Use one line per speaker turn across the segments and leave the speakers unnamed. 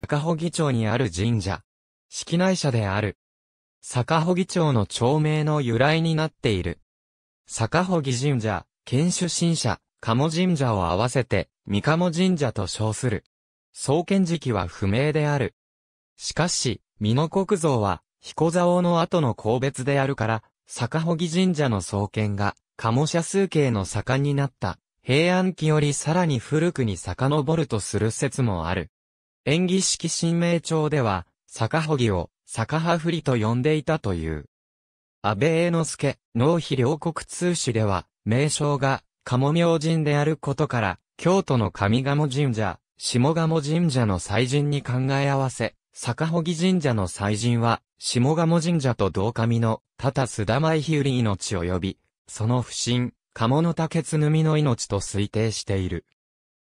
坂穂町にある神社。式内社である。坂穂町の町名の由来になっている。坂穂神社、県出身者、鴨神社を合わせて、三鴨神社と称する。創建時期は不明である。しかし、美濃国像は、彦蔵の後の公別であるから、坂穂神社の創建が、鴨社数形の盛んになった、平安期よりさらに古くに遡るとする説もある。演技式神明帳では、坂穂ぎを、坂は振りと呼んでいたという。安倍栄之助、農費両国通史では、名称が、鴨明神であることから、京都の上鴨神社、下鴨神社の祭神に考え合わせ、坂穂ぎ神社の祭神は、下鴨神社と同神の、たたすだまいひうり命を呼び、その不審、鴨の竹津ぬの命と推定している。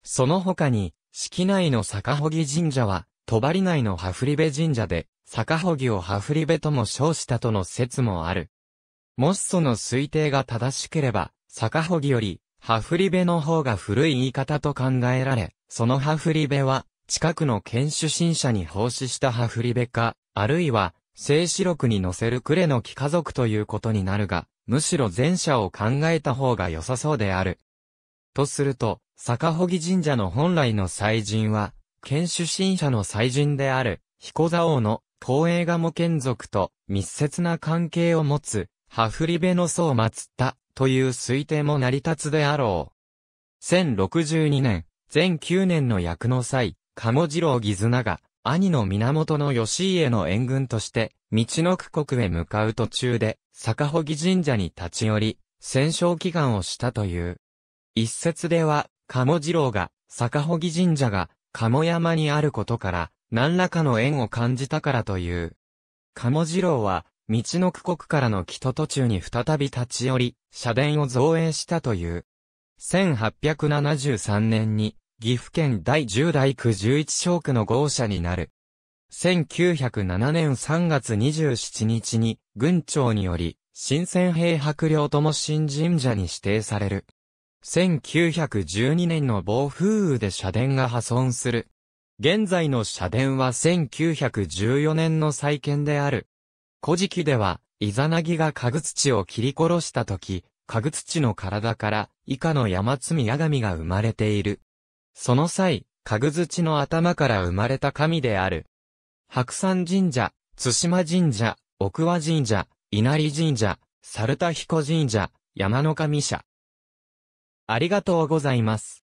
その他に、式内の坂穂神社は、戸張内のハフリベ神社で、坂穂をハフリベとも称したとの説もある。もしその推定が正しければ、坂穂より、ハフリベの方が古い言い方と考えられ、そのハフリベは、近くの県主身者に奉仕したハフリベか、あるいは、聖史録に載せる呉の貴家族ということになるが、むしろ前者を考えた方が良さそうである。とすると、坂穂神社の本来の祭神は、県出身者の祭神である、彦座王の東映賀茂眷属と密接な関係を持つ、ハフリベの祖を祀った、という推定も成り立つであろう。1062年、全9年の役の際、鴨次郎義綱が、兄の源の義家の援軍として、道の区国へ向かう途中で、坂穂神社に立ち寄り、戦勝祈願をしたという。一説では、鴨次郎が、坂穂神社が、鴨山にあることから、何らかの縁を感じたからという。鴨次郎は、道の区国からの北途中に再び立ち寄り、社殿を造営したという。1873年に、岐阜県第10代区11小区の豪社になる。1907年3月27日に、軍庁により、新鮮兵白領とも新神社に指定される。1912年の暴風雨で社殿が破損する。現在の社殿は1914年の再建である。古事記では、イザナギがカグツチを切り殺した時、カグツチの体から以下の山積ヤガミが生まれている。その際、カグツチの頭から生まれた神である。白山神社、津島神社、奥和神社、稲荷神社、猿田彦神社、山の神社、ありがとうございます。